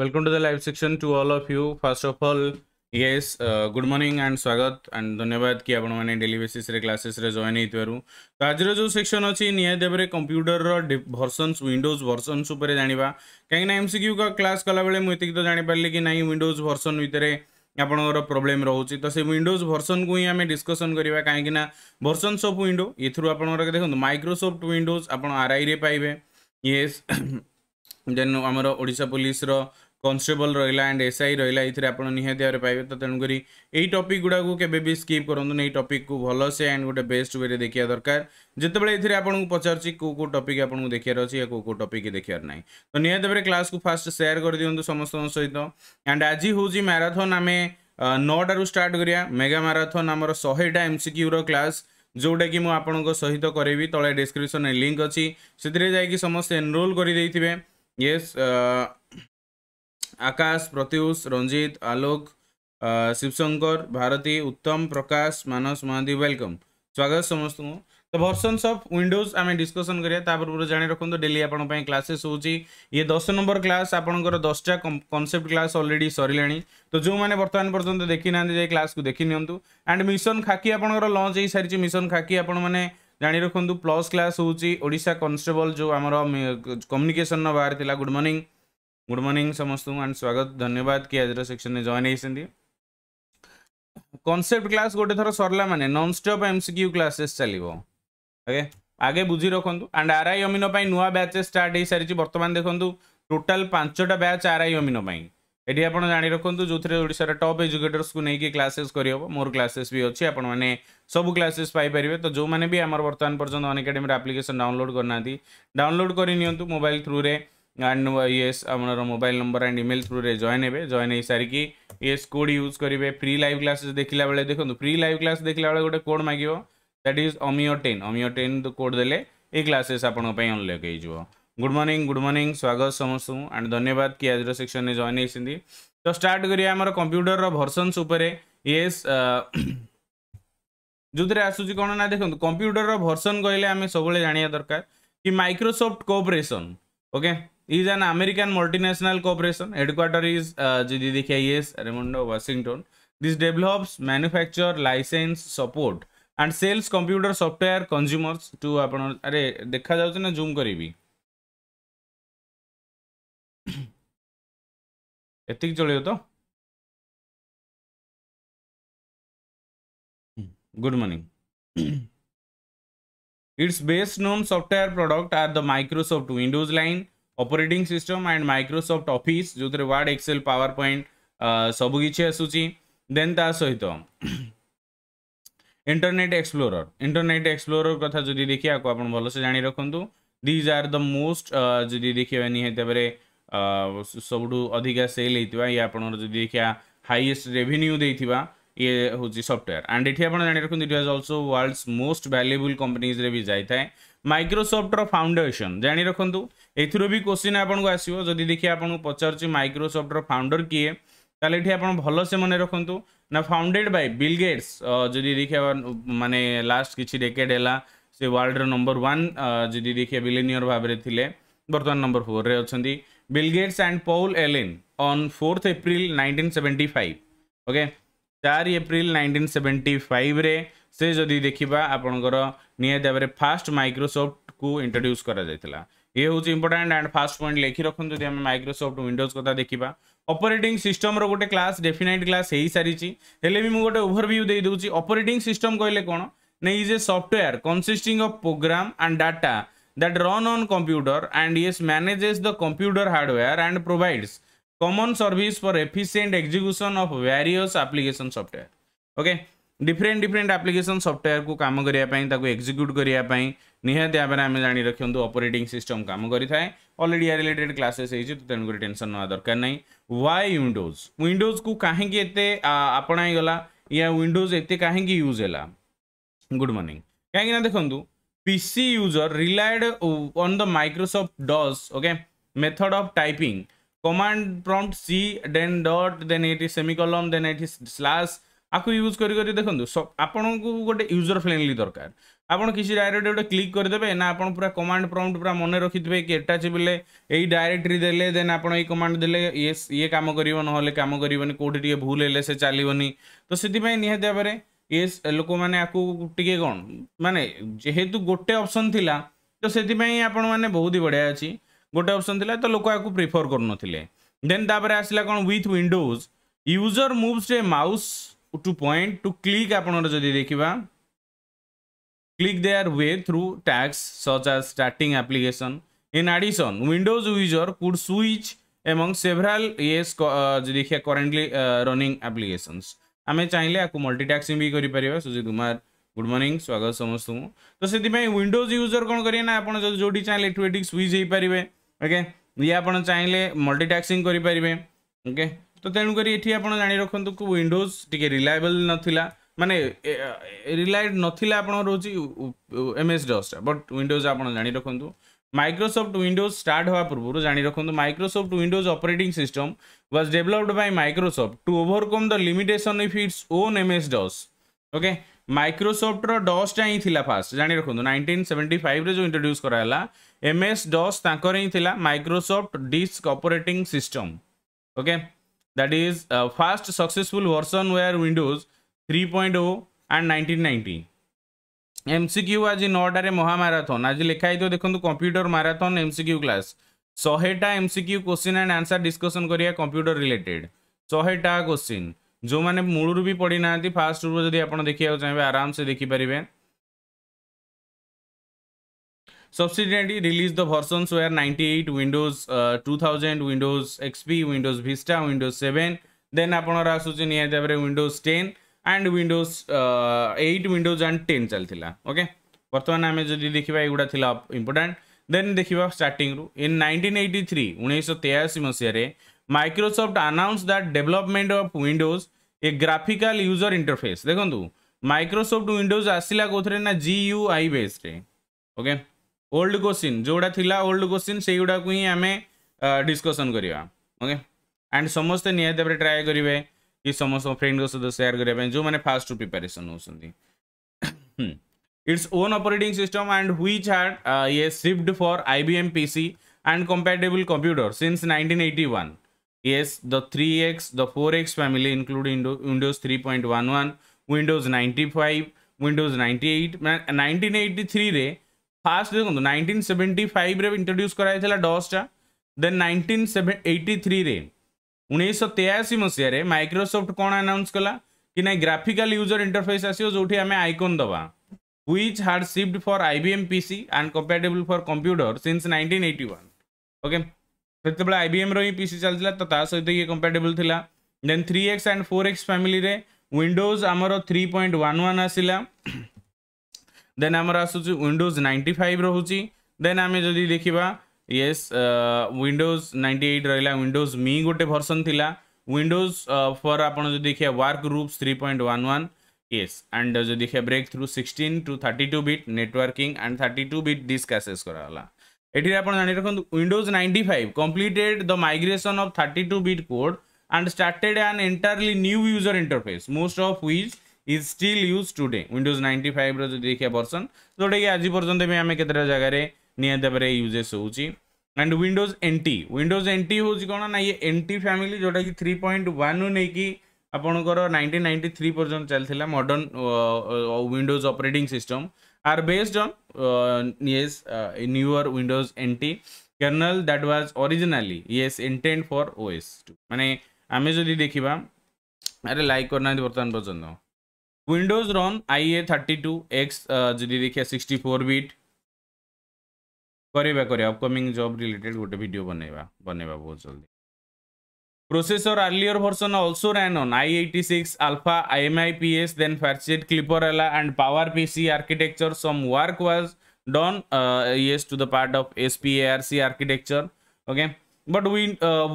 welcome to the live section to all of you first of all yes uh, good morning and swagat and धन्यवाद कि आपण माने daily basis रे classes रे join हेतु तो आज जो सेक्शन अच्छी निहाती भाव कंप्यूटर भर्सन्स विंडोज भर्सन्स उपर जाना कहीं एमसीक्यू का क्लास कला बेले मुझे तो जानीपारि कि ना विंडोज भर्सन भितर ଆପଣଙ୍କର ପ୍ରୋବ୍ଲେମ୍ ରହୁଛି ତ ସେ ୱିଣ୍ଡୋଜ୍ ଭର୍ସନକୁ ହିଁ ଆମେ ଡିସ୍କସନ୍ କରିବା କାହିଁକିନା ଭର୍ସନ୍ସ ଅଫ୍ ୱିଣ୍ଡୋ ଏଥିରୁ ଆପଣଙ୍କର ଦେଖନ୍ତୁ ମାଇକ୍ରୋସଫ୍ଟ ୱିଣ୍ଡୋଜ୍ ଆପଣ ଆର୍ଆଇରେ ପାଇବେ ୟେସ୍ ଦେନ୍ ଆମର ଓଡ଼ିଶା ପୋଲିସର কনস্টেবল রহিলা এন্ড এসআই রহিলা এইথিরে আপনার নিহতি ভাবে পাইবে তো তেমনি এই টপিক গুড়া কেবে বি স্কিপ করতু এই টপিক কু ভালসে এন্ড গোটে বেস্ট ওয়ে দেখা দরকার যেতবে এতে আপনার পচারছি কেউ কেউ টপিক আপনার দেখার অছি কেউ কেউ টপিক দেখার না তো নিহতি ভাবে ক্লাস কু ফার্স্ট সেয়ার করে দিও সমস্ত সহিত এন্ড আজি হচ্ছে ম্যারাথন আমি নটার স্টার্ট করা মেগা ম্যারাথন আমার শহেটা এমসিকিউর ক্লাস ଯେଉଁଟାକି ମୁଁ ଆପଣଙ୍କ ସହିତ କରିବି ତଳେ ଡିସ୍କ୍ରିପ୍ସନ୍ରେ ଲିଙ୍କ୍ ଅଛି ସେଥିରେ ଯାଇକି ସମସ୍ତେ ଏନରୋଲ୍ କରିଦେଇଥିବେ ୟେସ୍ आकाश प्रत्यूष रंजित आलोक शिवशंकर भारती उत्तम प्रकाश मानस महादी वेलकम स्वागत समस्त को तो भर्सन्स अफ विंडोज आम डिस्कसन करा पूर्व जाणी रखु डेली आप क्लासेस हो दस नंबर क्लास आपंकर दसटा कनसेप्ट क्लास अलरेडी सर तो जो मैंने बर्तमान पर्यटन देखी ना क्लास को देखी नि एंड मिशन खाकी आपर लंच सारी मिशन खाकी आप मैंने ଜାଣି ରଖନ୍ତୁ ପ୍ଲସ୍ କ୍ଲାସ୍ ହେଉଛି ଓଡ଼ିଶା କନଷ୍ଟେବଲ୍ ଯେଉଁ ଆମର କମ୍ୟୁନିକେସନ୍ର ବାହାରିଥିଲା गुड मॉर्निंग समस्त एंड स्वागत धन्यवाद कि आज सेक्शन में जॉइन होती कनसेप्ट क्लास गोटे थर सरला मैंने non stop MCQ classes चलो ओके आगे बुझी रखु एंड आर आई अमीन नुआ बैचेस स्टार्ट सारी बर्तमान देखो टोटाल पांचटा बैच आर आई अमीन ये आप जाणी रखुद जो थे ओडार टप एजुकेटर्स को लेकिन क्लासेस करहब मोर क्लासेस भी अच्छी आपण सब क्लासेस पाइपर तो जो मैंने भी आम बर्तमान पर्यटन अन एकाडेमी आप्लिकेसन डाउनलोड करना डाउनलोड करनी मोबाइल थ्रु रे ଆଣ୍ଡ ୟେସ୍ ଆମର ମୋବାଇଲ୍ ନମ୍ବର ଆଣ୍ଡ ଇମେଲ୍ ଥ୍ରୁରେ ଜଏନ୍ ହେବେ ଜଏନ୍ ହେଇସାରିକି ୟେସ୍ କୋଡ଼୍ ୟୁଜ୍ କରିବେ ଫ୍ରି ଲାଇଭ୍ କ୍ଲାସ୍ ଦେଖିଲା ବେଳେ ଦେଖନ୍ତୁ ଫ୍ରି ଲାଇଭ୍ କ୍ଲାସ୍ ଦେଖିଲା ବେଳେ ଗୋଟେ କୋଡ଼୍ ମାଗିବ ଦ୍ୟାଟ୍ ଇଜ୍ ଅମିଓ ଟେନ୍ ଅମିଓ ଟେନ୍ କୋଡ଼୍ ଦେଲେ ଏଇ କ୍ଲାସେସ୍ ଆପଣଙ୍କ ପାଇଁ ଅନଲକ୍ ହେଇଯିବ ଗୁଡ୍ ମର୍ଣ୍ଣିଂ ଗୁଡ୍ ମର୍ଣ୍ଣିଂ ସ୍ୱାଗତ ସମସ୍ତଙ୍କୁ ଆଣ୍ଡ ଧନ୍ୟବାଦ କି ଆଜିର ସେକ୍ସନ୍ରେ ଜଏନ୍ ହେଇଛନ୍ତି ତ ଷ୍ଟାର୍ଟ କରିବା ଆମର କମ୍ପ୍ୟୁଟରର ଭର୍ସନ୍ସ ଉପରେ ୟେସ୍ ଯେଉଁଥିରେ ଆସୁଛି କ'ଣ ନା ଦେଖନ୍ତୁ କମ୍ପ୍ୟୁଟରର ଭର୍ସନ୍ କହିଲେ ଆମେ ସବୁବେଳେ ଜାଣିବା ଦରକାର କି Microsoft corporation okay is an American multinational corporation. Headquarter is uh, GDDKIS, Raymond, Washington. This develops, manufacture, license, support and sells computer software consumers to आपण अरे zoom करिବି ଏତିକି ଚଳିବ ତ good morning its best known software product are the microsoft windows line operating system and Microsoft Office जो थे Word Excel PowerPoint सबकि then ता सहित इंटरनेट एक्सप्लोरर इंटरनेट एक्सप्लोरर क्या जी देखिए आप भल से जाणी रखु दिज आर द मोस्ट जी देखिए निहतरे सब अधिका सेल होता ये आप देखिए हाइएस्ट रेवेन्यू दे ये हूँ सफ्टवेयर एंड ये आप जानते हैं it was also world's most valuable companies रे भी जाए মাইক্রোসফ্টর ফাউন্ডেসন জানি রাখতু এর বি কোশ্চিন আপনার আসবে যদি দেখি আপনার পচারছি মাইক্রোসফ্টর ফাউন্ডর কিয়ে তাহলে এটি আপনার ভালসে মনে রাখতু না ফাউন্ডেড বাই বিল গেটস যদি দেখি মানে লাস্ট কিছু ডেকেড হেলা ସେ ୱାର୍ଲଡର ନମ୍ବର ୱାନ୍ ଯଦି ଦେଖିବା ବିଲିନିୟର ଭାବରେ ଥିଲେ ବର୍ତ୍ତମାନ ନମ୍ବର ଫୋର୍ରେ ଅଛନ୍ତି Bill Gates and Paul Allen on fourth April nineteen seventy five okay ଚାରି ଏପ୍ରିଲ ନାଇଣ୍ଟିନ୍ ସେଭେଣ୍ଟି ଫାଇଭ୍ରେ से जदि देखा आपणकर निहतर फास्ट माइक्रोसफ्ट को इंट्रोड्यूस कर ये हूँ इंपोर्टाट एंड फास्ट पॉइंट लिखि रखुद जब आम माइक्रोसफ्ट विंडोज क्या देखा अपरेटिंग सिस्टम रोटे क्लास डेफिनेट क्लास हो सारी भी मुझे गोटे ओभरभ्यू देदेगी अपरेटिंग सिस्टम कहले कौन ना is a software consisting of program and data that run on computer and is manages the computer hardware and provides common service for efficient execution of various application software okay different different application software को कम करने execute करने निहत भाव में आम जा रखु अपरेट system कम करेंगे अलरेडी या रिलेटेड क्लासेस है तो तेणुक टेनसन ना दरकार ना वाई विंडोज विंडोज को कहीं आपणाईगला या विंडोज एत कहीं यूज है गुड मर्णिंग कहीं देखो PC user relied on the Microsoft DOS okay method of typing command prompt C then dot then ये सेमिकलम देन ये स्लाश आपको यूज कर देखो आपन को गोटे यूजर फ्रेंडली दरकार आप किसी डायरेक्ट गोटे क्लिक करदे ना आप पूरा कमाण प्रम्प्ट पूरा मन रखिथे कि एटाच बिल्ले यही डायरेक्टरी देने देन आप कमाण दे ये कम कर ना कम कर भूल हेल्ले से चलोन तो से निहतर ये लोक मैंने आपको कौन मानने जेहेतु गोटे अप्सन थी तो से आपने बहुत ही बढ़िया अच्छी गोटे अप्सन थी तो लोक आपको प्रिफर करते देन आसला कौन with Windows user moves mouse to point to click आपण जदि देखा click they are way through tags such as starting application in addition Windows user could switch among several ये देखिए करेन्टली रनिंग एप्लिकेशन आम चाहिए आपको मल्टी भी करें सुजीत कुमार गुड मर्निंग स्वागत समस्त तो से विंडोज यूजर कौन करेंगे ना आप जो चाहिए एठू स्विच हो पारे ओके ये आप चाहिए मल्टी करें ओके তো ତେଣୁକରି ଏଠି ଆପଣ ଜାଣି ରଖନ୍ତୁ ୱିଣ୍ଡୋଜ୍ ଟିକେ ରିଲାଏବଲ୍ ନଥିଲା ମାନେ ରିଲାଏଡ୍ ନଥିଲା ଆପଣ ରହୁଛି ଏମ୍ଏସ୍ ଡସ୍ଟା ବଟ୍ ୱିଣ୍ଡୋଜ୍ ଆପଣ ଜାଣି ରଖନ୍ତୁ ମାଇକ୍ରୋସଫ୍ଟ ୱିଣ୍ଡୋଜ୍ ଷ୍ଟାର୍ଟ ହେବା ପୂର୍ବରୁ ଜାଣି ରଖନ୍ତୁ Microsoft Windows operating system was developed by Microsoft to overcome the limitation if its own MS DOS okay ମାଇକ୍ରୋସଫ୍ଟର ଡସ୍ଟା ହିଁ ଥିଲା ଫାଷ୍ଟ ଜାଣି ରଖନ୍ତୁ ନାଇଣ୍ଟିନ୍ ସେଭେଣ୍ଟି ଫାଇଭରେ ଯେଉଁ ଇଣ୍ଟ୍ରୋଡ୍ୟୁସ୍ କରାହେଲା ଏମ୍ଏସ୍ ଡସ୍ ତାଙ୍କର ହିଁ ଥିଲା Microsoft disk operating system okay that is uh, first successful version were windows 3.0 and 1990 MCQ আজি নটারে মহামারাথন আজি লেখা হইতো দেখুন কম্পিউটর মারাথন MCQ ক্লাস শহেটা MCQ question and answer discussion করিয়া কম্পিউটর রিলেটেড শহেটা কোশ্চিন ଯେଉଁମାନେ ମୂଳରୁ ବି ପଢ଼ିନାହାନ୍ତି ଫାଷ୍ଟରୁ ଯଦି ଆପଣ ଦେଖିବାକୁ ଚାହିଁବେ ଆରାମସେ ଦେଖିପାରିବେ Subsequently released the versions were 98, Windows uh, 2000, Windows XP, Windows Vista, Windows 7, then ଆପଣଙ୍କର ଆସୁଛି ନିହାତି ଭାବରେ Windows 10 and Windows uh, 8, Windows and 10 ଚାଲିଥିଲା okay ବର୍ତ୍ତମାନ ଆମେ ଯଦି ଦେଖିବା ଏଗୁଡ଼ା ଥିଲା ଇମ୍ପୋର୍ଟାଣ୍ଟ ଦେନ୍ ଦେଖିବା ଷ୍ଟାର୍ଟିଂରୁ ଇନ୍ ନାଇଣ୍ଟିନ୍ ଏଇଟି ଥ୍ରୀ ଉଣେଇଶହ ତେୟାଅଶୀ ମସିହାରେ Microsoft announce that development of Windows a graphical user interface ଦେଖନ୍ତୁ ମାଇକ୍ରୋସଫ୍ଟ ୱିଣ୍ଡୋଜ୍ ଆସିଲା କେଉଁଥିରେ ନା ଜି ୟୁ ଆଇ ବେସ୍ରେ ଓକେ ओल्ड क्वेश्चन जोड़ा थिला ओल्ड क्वेश्चन से गुडा को ही आम डिस्कसन करवा ओके एंड समस्ते निहत भाव ट्राए करेंगे कि समस्त फ्रेंड सहित सेयार करने जो मैंने फास्ट टू प्रिपेरेसन हो its own operating system and which hard ये shift for I B M P C and compatible computer since nineteen eighty the three X the four X family include Windows three point one Windows ninety five Windows ninety eight nineteen eighty three first ଦେଖନ୍ତୁ nineteen seventy ଫାଇଭ୍ରେ introduce କରାଯାଇଥିଲା ଡସ୍ଟା ଦେନ୍ nineteen seven ଏଇଟି ଥ୍ରୀରେ ଉଣେଇଶହ ତେୟାଅଶୀ ମସିହାରେ Microsoft କ'ଣ announce କଲା କି ନାଇଁ ଗ୍ରାଫିକାଲ ୟୁଜର ଇଣ୍ଟରଫେସ୍ ଆସିବ ଯେଉଁଠି ଆମେ ଆଇକନ୍ ଦେବା which had shipped for IBM PC and compatible for computer since 1981 okay ସେତେବେଳେ IBM ର ହିଁ PC ଚାଲିଥିଲା ତ ତା ସହିତ ଇଏ କମ୍ପାଟେବଲ୍ ଥିଲା ଦେନ୍ 3x and 4x ଫ୍ୟାମିଲିରେ ୱିଣ୍ଡୋଜ୍ ଆମର 3.11 ଆସିଲା ଦେନ୍ ଆମର ଆସୁଛି ୱିଣ୍ଡୋଜ୍ ନାଇଣ୍ଟି ଫାଇଭ୍ ରହୁଛି ଦେନ୍ ଆମେ ଯଦି ଦେଖିବା ୟେସ୍ ୱିଣ୍ଡୋଜ୍ ନାଇଣ୍ଟି ଏଇଟ୍ ରହିଲା ୱିଣ୍ଡୋଜ୍ ମି ଗୋଟେ ଭର୍ସନ୍ ଥିଲା ୱିଣ୍ଡୋଜ୍ ଫର୍ ଆପଣ ଯଦି ଦେଖିବା work groups three point one one yes and ଯଦି ଦେଖିବା break through sixteen to thirty two bit networking and thirty two bit discusses କରାଗଲା ଏଠିରେ ଆପଣ ଜାଣି ରଖନ୍ତୁ Windows ninety five completed the migration of thirty two bit code and started an entirely new user interface most of which is still use today Windows ninety ଫାଇଭ୍ର ଯଦି ଦେଖିବା version ଯେଉଁଟାକି ଆଜି ପର୍ଯ୍ୟନ୍ତ ବି ଆମେ କେତେଟା ଜାଗାରେ ନିହାତି ଭାବରେ ୟୁଜେସ୍ ହେଉଛି and Windows NT Windows NT ହେଉଛି କ'ଣ ନା ଇଏ ଏଣ୍ଟି ଫ୍ୟାମିଲି ଯେଉଁଟାକି ଥ୍ରୀ ପଏଣ୍ଟ ୱାନ୍ରୁ ନେଇକି ଆପଣଙ୍କର ନାଇଣ୍ଟିନ୍ ନାଇଣ୍ଟି ଥ୍ରୀ ପର୍ଯ୍ୟନ୍ତ ଚାଲିଥିଲା modern Windows operating system are based on uh, yes uh, newer windows nt kernel that was originally yes intent for os2 মানে আমি যদি দেখিবা আরে লাইক করনাই বর্তমান পর্যন্ত Windows run I A thirty two X जी देखिए सिक्सटी फोर बीट करवा कर अपकमिंग जब रिलेटेड गोटे भिड बनवा बनवा बहुत जल्दी processor earlier version also ran on I eighty six alpha I M I P S then Fairchild Clipper एला and power P C architecture some work was done is to the part of S P A R C architecture okay but we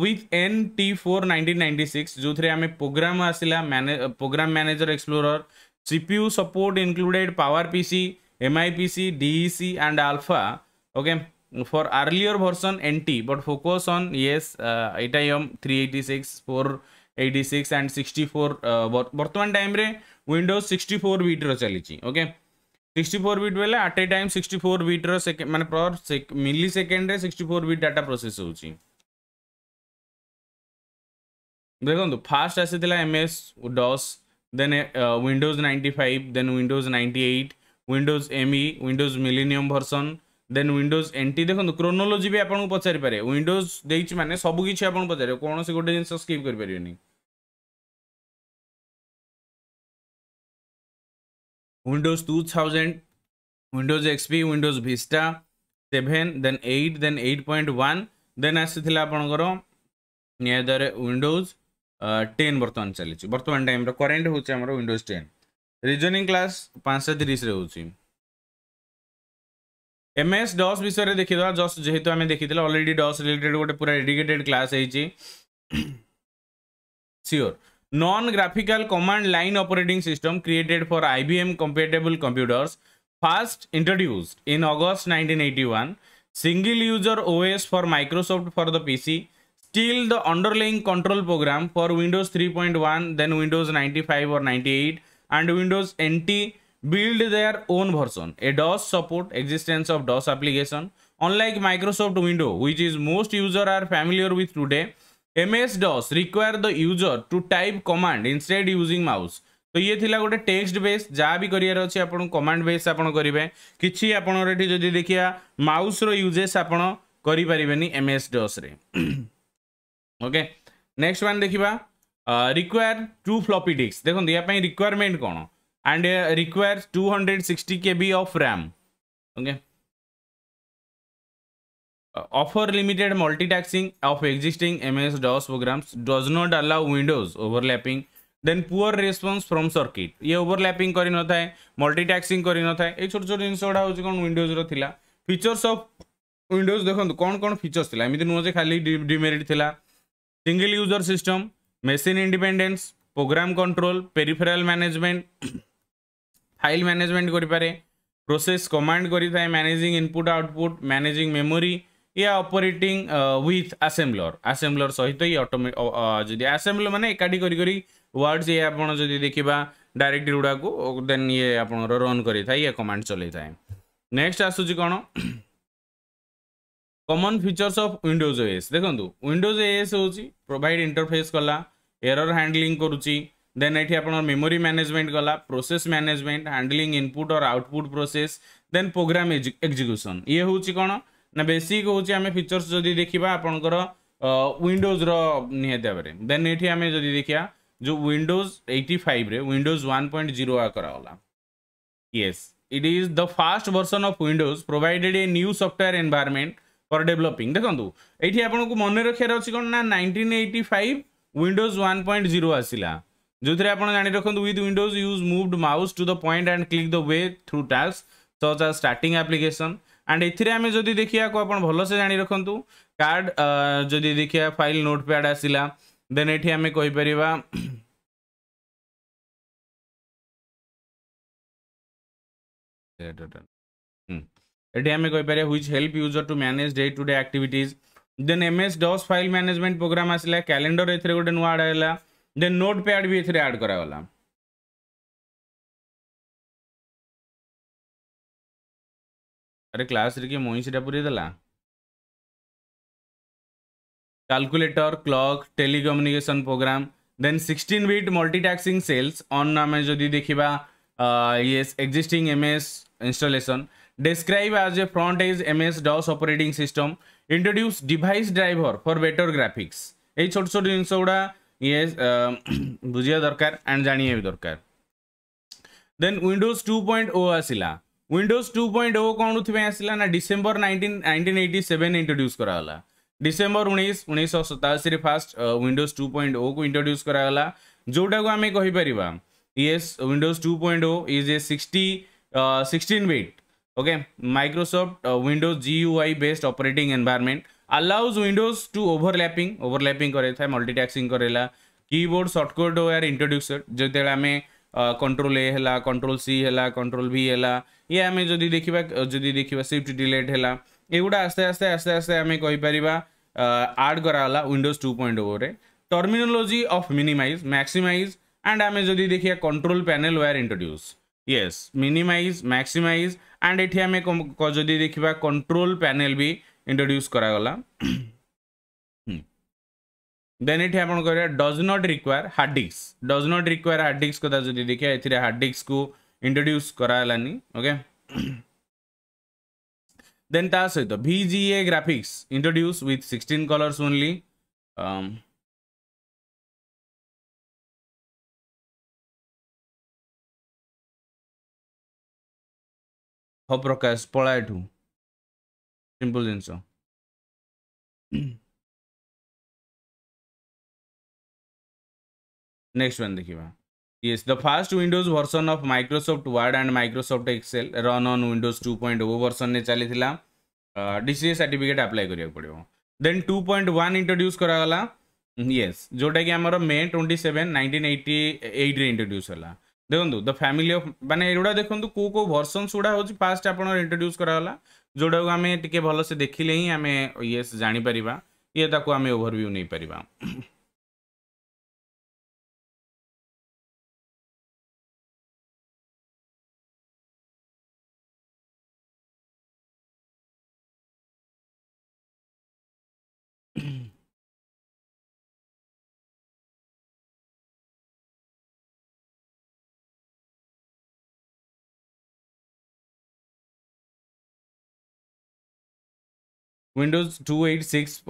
with N T four nineteen ninety six ଯେଉଁଥିରେ ଆମେ program ଆସିଲା ମ୍ୟାନେ program manager explorer CPU support included PowerPC, MIPC, DEC and Alpha. Okay, for earlier version NT, but focus on yes, uh, ITIM 386, 486 and 64. Uh, वर्तमान time रे Windows 64 bit रो चली ची. Okay. 64 bit वाले at a time 64 bit रो second माने पर मिली second रे 64 bit डाटा प्रोसेस हो ची. ଦେଖନ୍ତୁ ଫାର୍ଷ୍ଟ ଆସିଥିଲା M S DOS then Windows ninety five then Windows ninety eight Windows M E Windows millennium version then Windows T ଦେଖନ୍ତୁ କ୍ରୋନୋଲୋଜି ବି ଆପଣଙ୍କୁ ପଚାରିପାରେ ୱିଣ୍ଡୋଜ୍ ଦେଇଛି ମାନେ ସବୁକିଛି ଆପଣ ପଚାରିବେ କୌଣସି ଗୋଟେ ଜିନିଷ ସ୍କିପ୍ କରିପାରିବେନି Windows two thousand Windows XP Windows Vista seven then eight then eight point one then ଆସିଥିଲା ଆପଣଙ୍କର ନିହାତରେ ୱିଣ୍ଡୋଜ୍ টেন বর্তমান চালিছি বর্তমান টাইমর করেন্ট হচ্ছে আমার উইন্ডোজ টেন রিজনিং ক্লাস পাঁচশো তিরিশে হচ্ছে এম এস ডস বিষয়ে দেখিদেওয়া জস্ট যেহেতু আমি দেখিলে অলরেডি ডস রিলেটেড গোটে পুরা ডেডিকেটেড ক্লাস হয়েছি sure non graphical command line operating system created for IBM compatible computers first introduced in August nineteen eighty one single user OS for Microsoft for the PC still the underlying control program for Windows 3.1, then Windows 95 or 98 and Windows NT build their own version. A DOS support existence of DOS application. Unlike Microsoft window which is most user are familiar with today, MS-DOS require the user to type command instead using mouse. तो ये थिला गोटे text base जहाँ भी career अच्छे आप command base आप करेंगे किसी आपड़ देखिए माउस रो यूजेस आप करें एमएस डॉस रे ओके नेक्स्ट वन देखा रिक्वायर टू फ्लपी डिस्क देखो यहाँ रिक्वयरमेंट कौन and require two hundred sixty K B of RAM okay offer limited multitasking of existing ms dos programs does not allow windows overlapping then poor response from circuit ये overlapping करी न थाए multitasking करी न थाए एक छोट छोट जिनस गुडा होची कोन windows रो थिला features of windows देखंतु कोन कोन features थिला एमिति नुवा जे खाली demerit थिला single user system machine independence program control peripheral management file management করে প্রসেস কমান্ড করে থাকে managing input output managing memory ইয়া অপারেটিং উইথ আসেম্বলর আসেম্বলর সহিত ই অটোমে যদি আসেম্বলর মানে একাঠি করি করি ওয়ার্ডস ইয়ে আপনার যদি দেখিবা ডাইরেক্টরি গুড়াকু দেন ইয়ে আপনার রন করে থাকে ইয়ে কমান্ড চলাই থাকে নেক্সট আসুচি কোণ कमन फीचर्स ऑफ विंडोज एस देखो विंडोज एस हूँ प्रोभाइड इंटरफेस कला एरर हैंडलिंग करेन ये आप मेमोरी मैनेजमेंट गला प्रोसेस मैनेजमेंट हैंडलिंग इनपुट और output process then program execution ये हूँ कौन ना बेसिक हूँ आम फिचर्स जब देखा आप विंडोज रे देन ये आम जब देखा जो Windows eighty five Windows one point zero करागला yes it is the first version of Windows provided a new software environment for developing देखो ये आपको मन रखार अच्छी कौन ना nineteen eighty five Windows one point zero आसला जो थे आप जान रखु with Windows use moved mouse to the point and click the way through task such are starting application and एमें जब देखा को आप भलसे जा रखु कार्ड जब देखिया फाइल नोट पैड आसला देन ये आम कहीपर एटी आम कहीपर which help user to manage day to day activity then M S DOS file management program आसला क्यालेंडर एथे गोटे नुआ आड आएगा देन नोट पैड भी एथे आड करगला अरे क्लास रे किए मईसीटा पूरेदेला calculator clock telecommunication program then sixteen bit multitasking shells अन्न आम जो देखा ये existing M S installation described as a front-edge MS-DOS operating system, introduced device driver for better graphics. এই ছোট ছোট জিনিস গুড়া ইয়ে বুঝিয়া দরকার অ্যান্ড জানিয়া বি দরকার then Windows two point O আসিলা উইন্ডোজ টু পয়েন্ট ও কোণপাই আসিলা না December nineteen nineteen eighty seven introduce କରାଗଲା ডিসেম্বর উনিশ উনিশশহ ସତାଅଶୀରେ ଫାର୍ଷ୍ଟ ୱିଣ୍ଡୋଜ୍ ଟୁ ପଏଣ୍ଟ ଓକୁ ଇଣ୍ଟ୍ରୋଡ୍ୟୁସ୍ କରାଗଲା ଯେଉଁଟାକୁ ଆମେ କହିପାରିବା yes Windows two point O is a sixty sixteen bit okay microsoft uh, windows gui based operating environment allows windows to overlapping overlapping करे था multitasking करेला keyboard shortcut were introduced जेते आमे कंट्रोल ए हला कंट्रोल सी हला control भी हला ये आमे जदि देखिबा जदि देखिबा शिफ्ट डिलीट हला एगुडा आस्ते आस्ते आस्ते आस्ते आमे कहि परिबा ऐड कराला विंडोज 2.0 रे terminology of minimize maximize and आमे जदि देखिया control panel were introduce yes minimize maximize and एठी हमें जदि देखिबा कंट्रोल पैनल भी इंट्रोड्यूस करा गला देन एठी आपण करिया does not require hard disk does not require hard disk कथा जदि देखिया एथिरे हार्ड डिस्क को इंट्रोड्यूस करा लानी ओके देन ता सहित VGA graphics introduce with 16 colours only um हो प्रकाश पलाए सिंपल जिनस नेक्स्ट वन देखा ये the first Windows version of Microsoft Word and Microsoft Excel run on Windows two point O version ने चली था डीसी सर्टिफिकेट आप्लाई करा पड़ो then two point one introduce करा ये जोटा कि आम May twenty seven nineteen eighty एट्रे इंट्रोड्यूस है देखो द फैमिली अफ मैंने युवा देखते कौ कौ भर्सन गुड़ा हूँ फास्ट आपड़ इंट्रोड्यूस कराला जोटा आम टे भलसे देखिले ही आम ये जापर ये आम ओभरव्यू नहीं पार विंडोज़ टू एट सिक्स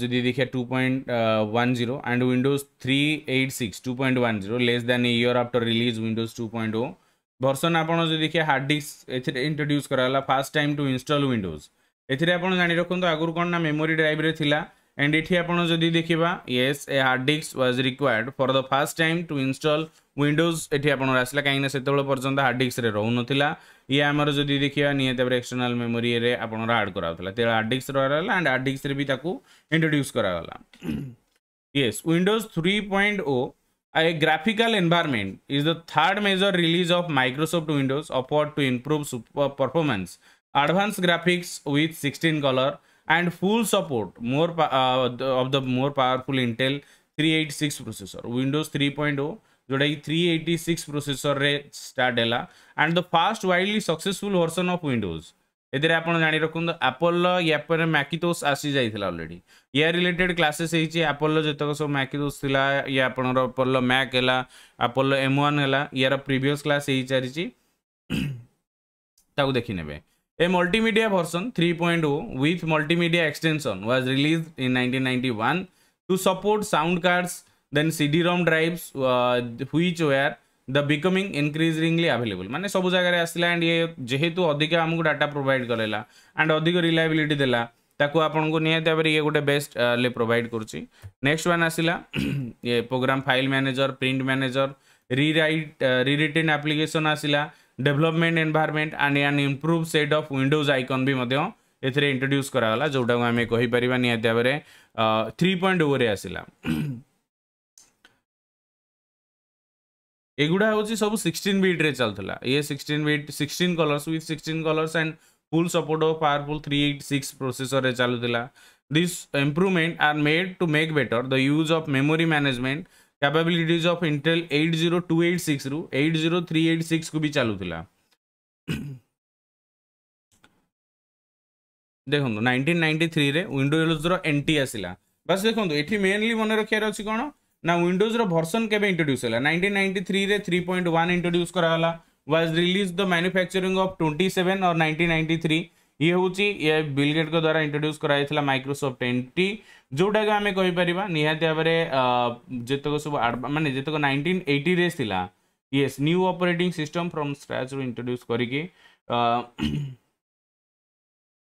जी देखिए two point one zero and Windows three eight six two point one zero less than year after release Windows two point O version आपड़ जो देखिए हार्ड डिस्क एथि इंट्रोड्यूस कराला first time to install Windows एप ଆପଣ ଜାଣି ରଖନ୍ତୁ ଆଗରୁ କ'ଣ ନା ମେମୋରି एंड ये आपड़ जदि देखा yes hard disk was required for the first time to install Windows ये आपड़ आसला कहीं से पर्यटन हार्ड रो ना ये आम जदि देखा निहत एक्सटर्नाल मेमोरी आप आड कराला तेज हार्ड डिस्क रहा एंड हार्ड डिस्क भी इंट्रोड्यूस कराला ये Windows three point O A graphical environment is the third major release of Microsoft Windows offered to improve performance. Advanced graphics with 16 color and full support more uh, of the more powerful Intel 386 processor Windows 3.0 जोटा कि 386 processor रे start है and the first widely successful version of Windows এদের আপনার Jean রাখুন আপল ইয়া পরে ম্যাকিতোস আসি যাই অলরেডি ইয়া রিলেটেড ক্লাসেস হয়েছে আপল যেত সব ম্যাকিতোস লা ইয়া আপনার আপল ম্যাক হেলা আপল এম ওয়ান হেলা ইয়ার প্রিভিয়স ক্লাস হয়ে সারিছি তাকে দেখি নেবে A multimedia version 3.0 with multimedia extension was released in 1991 to support sound cards, then CD-ROM drives, uh, which were the becoming increasingly available मैंने सब जगह आसला एंड ये जेहेतु अधिक आमको डाटा प्रोवाइड करेला एंड अधिक रिलायबिलिटी देला ताकू आपन को निहाती भाव ये गोटे बेस्ट uh, ले प्रोवाइड करुच्ची नेक्स्ट वन आसला ये program file manager print manager री राइट री रिटर्न आप्लिकेसन आसला development environment and an improve set of Windows icon ବି ମଧ୍ୟ ଏଥିରେ ଇଣ୍ଟ୍ରୋଡ୍ୟୁସ୍ କରାଗଲା ଯେଉଁଟାକୁ ଆମେ କହିପାରିବା ନିହାତି ଭାବରେ ଥ୍ରୀ ପଏଣ୍ଟ ଓରେ ଆସିଲା ଏଗୁଡ଼ା ହେଉଛି ସବୁ ସିକ୍ସଟିନ୍ ବିଟ୍ରେ ଚାଲୁଥିଲା ଇଏ sixteen bit sixteen colours with sixteen colours and full support of powerful three eight six ପ୍ରୋସେସର୍ରେ ଚାଲୁଥିଲା this improvement are made to make better the use of memory management capabilities of Intel eight zero two eight six रु eight zero three eight six को भी चलुला দেখুন nineteen ninety থ্রিরে উইন্ডোজর NT আসিলা বাস দেখুন এটি মেনলি মনে রাখিবার অছি কোণ না উইন্ডোজর ভর্সন কেবে ইন্ট্রোডিউস হল নাইনটিন নাইনটি থ্রিরে থ্রি পয়েন্ট ওয়ান ইন্ট্রোডিউস করা হলা was release the manufacturing of twenty seven और नाइनटीन नाइनटी थ्री ये हूँ ये बिलगेट के द्वारा इंट्रोड्यूस कराई माइक्रोसॉफ्ट एंटी ଯେଉଁଟାକି ଆମେ କହିପାରିବା ନିହାତି ଭାବରେ ଯେତେକ ସବୁ ମାନେ ଯେତେକ ନାଇନଟିନ୍ ଏଇଟିରେ ଥିଲା yes new operating system from ସ୍କ୍ରାଚ୍ରୁ ଇଣ୍ଟ୍ରୋଡ୍ୟୁସ୍ କରିକି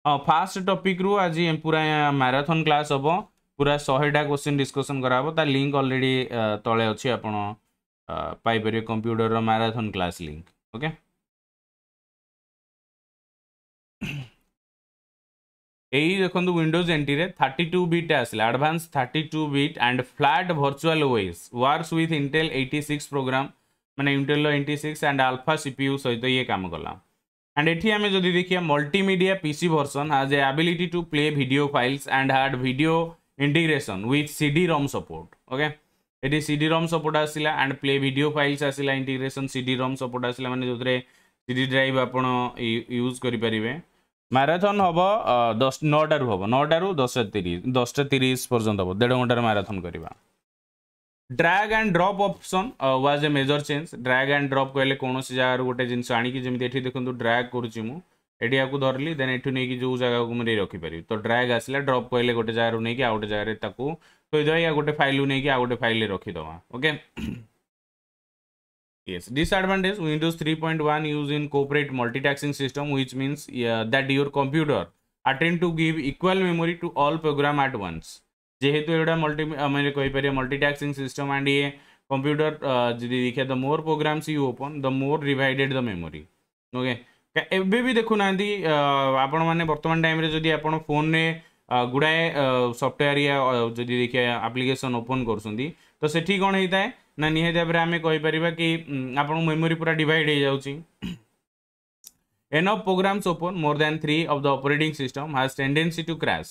ହଁ ଫାଷ୍ଟ ଟପିକ୍ରୁ ଆଜି ପୁରା ମାରାଥନ୍ କ୍ଲାସ୍ ହେବ ପୁରା ଶହେଟା କୋଶ୍ଚିନ୍ ଡିସ୍କସନ୍ କରାହେବ ତା ଲିଙ୍କ୍ ଅଲରେଡ଼ି ତଳେ ଅଛି ଆପଣ ପାଇପାରିବେ କମ୍ପ୍ୟୁଟରର ମାରାଥନ୍ କ୍ଲାସ୍ ଲିଙ୍କ୍ ଓକେ এই দেখুন উইন্ডোজ এনটিরে থার্টি টু বিট্রে আসলে advance thirty two bit and flat virtual ওয়েস works with Intel eighty six program মানে Intel eighty six and alpha CPU সহিত ইয়ে কাম কলা অ্যান্ড এটি আমি যদি দেখি মল্টিমিডিয়া PC version has a ability to play video files and had video integration with CD ROM support okay এটি CD ROM support আসলা অ্যান্ড প্লে ভিডিও ফাইলস আসলা ইন্টিগ্রেসন সিডি রম সপোর্ট আসলা মানে যে সিডি ড্রাইভ আপনার use করে marathon হব দশ নটার হব নটার দশটা তিরিশ দশটা তিরিশ পর্যন্ত হব দেড় ঘন্টার ম্যারাথন করা drag and drop option was a major change drag and drop কহিলে কৌশি জায়গার গোটে জিনিস আনিকি যেমি এটি দেখুন ড্রাগ করছি মু এটি ইয়াকু ধরলি দেন এটু নেই যে জায়গাকে মুই রখিপারি তো ড্রাগ আসলে ড্রপ কহিলে গোটে জায়গার নেই আউ গোটে জায়গায় তাকে থইদেবা ইয়া গোটে ফাইলু নেই আউ গোটে ফাইলে রখিদেবা ওকে yes disadvantage windows 3.1 use in corporate multitasking system which means yeah, that your computer attempt to give equal memory to all program at once যেহেতু এটা মাল্টি আমি কইপারিবা মাল্টিটাস্কিং সিস্টম এন্ড ইয়ে কম্পিউটর যদি দেখে the more programs you open the more divided the memory okay এবে বি দেখু না আপন মানে বর্তমান টাইমে যদি আপন ফোনে গুড়ায়ে সফটওয়্যার ইয়া যদি দেখে আপ্লিকেশন ওপন করছেন তো সেটি কোণ হয়ে থাকে ନା ନିହାତି ଭାବରେ ଆମେ କହିପାରିବା କି ଆପଣଙ୍କ ମେମୋରି ପୁରା ଡିଭାଇଡ଼ ହେଇଯାଉଛି enough programs open more than three of the operating system has tendency to crash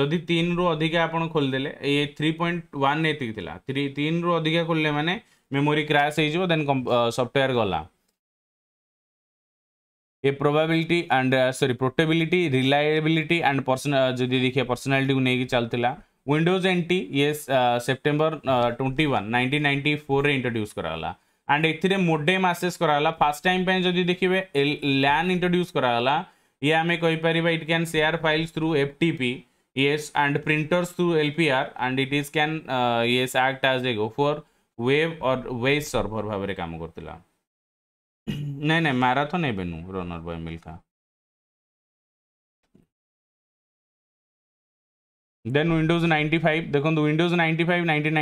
ଯଦି ତିନିରୁ ଅଧିକା ଆପଣ ଖୋଲିଦେଲେ ଏ ଥ୍ରୀ ପଏଣ୍ଟ ୱାନ୍ ଏତିକି ଥିଲା ଥ୍ରୀ ତିନିରୁ ଅଧିକା ଖୋଲିଲେ ମାନେ ମେମୋରି କ୍ରାସ୍ ହେଇଯିବ ଦେନ୍ ସଫ୍ଟୱେୟାର ଗଲା a probability and sorry portability reliability and ପର୍ସନା ଯଦି ଦେଖିବା ପର୍ସନାଲିଟିକୁ ନେଇକି ଚାଲୁଥିଲା विंडोज एन टी एस September twenty one nineteen ninety and and a mode message कराला फास्ट टाइम पे जब देखिए लैन इंट्रोड्यूस कराला ये आम कहीपर इट क्या share files through F T P S and printers through L P R and it is क्या एस act as a gopher web और वेज सर्भर भाव में काम करा ना ना माराथन एवे नु runner boy Milkha then Windows 95 five देखो विंडोज 95 फाइव नाइंटीन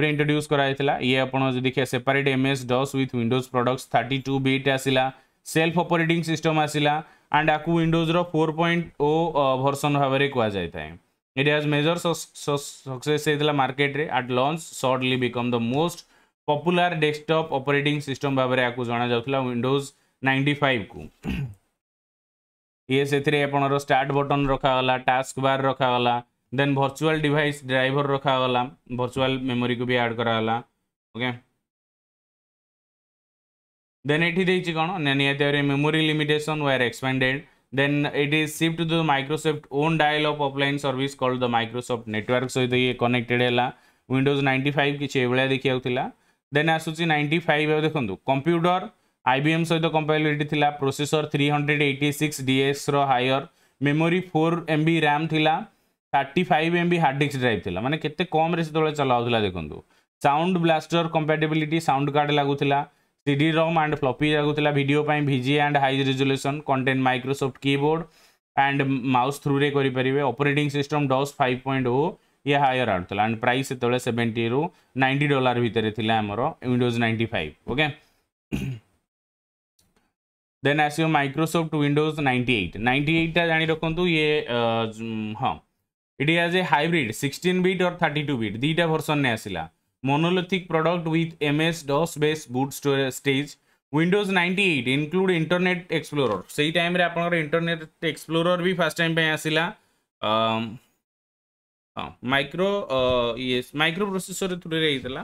रे इंट्रोड्यूस कराइला ये आपड़ा देखिए separate M S DOS with Windows product thirty two bit आसला सेल्फ अपरेटिंग सिस्टम आसला एंड आपको विंडोज रोर पॉइंट ओ भर्सन भाव में कह जाए इट हाज मेजर सक्सेसला मार्केट रे at launch certainly become the most popular desktop operating system भाव में आपको जना जाऊ विंडोज नाइंटी फाइव को ये से आपार्ट बटन रखाला टास्क बार रखाला देन भर्चुअल डिवाइस ड्राइवर रखा गला भर्चुअल मेमोरी को भी ऐड कराला ओके देन ये देखिए कौन ना निहती memory limitation were expanded then it is shipped to the microsoft own dial-up offline service called the microsoft network so ये connected है windows 95 किसी एभलिया देखा था देन आसूस नाइंटी फाइव देखो कंप्यूटर आईबीएम सहित कंपेबिलिटी थिला प्रोसेसर 386 डीएस रो हायर मेमोरी 4 एमबी रैम थिला thirty five MB hard disk drive ଥିଲା ମାନେ କେତେ କମ୍ରେ ସେତେବେଳେ ଚଲାହେଉଥିଲା ଦେଖନ୍ତୁ sound blaster compatibility sound card ଲାଗୁଥିଲା ସିଡି ରମ୍ ଆଣ୍ଡ ଫ୍ଲପି ଲାଗୁଥିଲା ଭିଡ଼ିଓ ପାଇଁ VG and high resolution content Microsoft keyboard and mouse ଥ୍ରୁରେ କରିପାରିବେ operating system DOS five point O ଇଏ ହାୟର ଆଣୁଥିଲା ଆଣ୍ଡ ପ୍ରାଇସ୍ ସେତେବେଳେ ସେଭେଣ୍ଟିରୁ ନାଇଣ୍ଟି ଡଲାର ଭିତରେ ଥିଲା ଆମର Windows ninety five okay then ଆସିବ Microsoft Windows ninety eight ninety ଏଇଟ୍ଟା ଜାଣି ରଖନ୍ତୁ ଇଏ ହଁ এটি আজ এ hybrid sixteen bit or thirty two bit দুইটা নিয়ে আসিলা monolithic product with M S DOS base boot stage Windows ninety eight include Internet Explorer সেই টাইমে আপনার ইন্টরনেট এক্সপ্লোর বি ফার্স্ট টাইম পাই মাইক্রো ইয়ে মাইক্রো প্রসেসর থ্রুরে হয়েছিল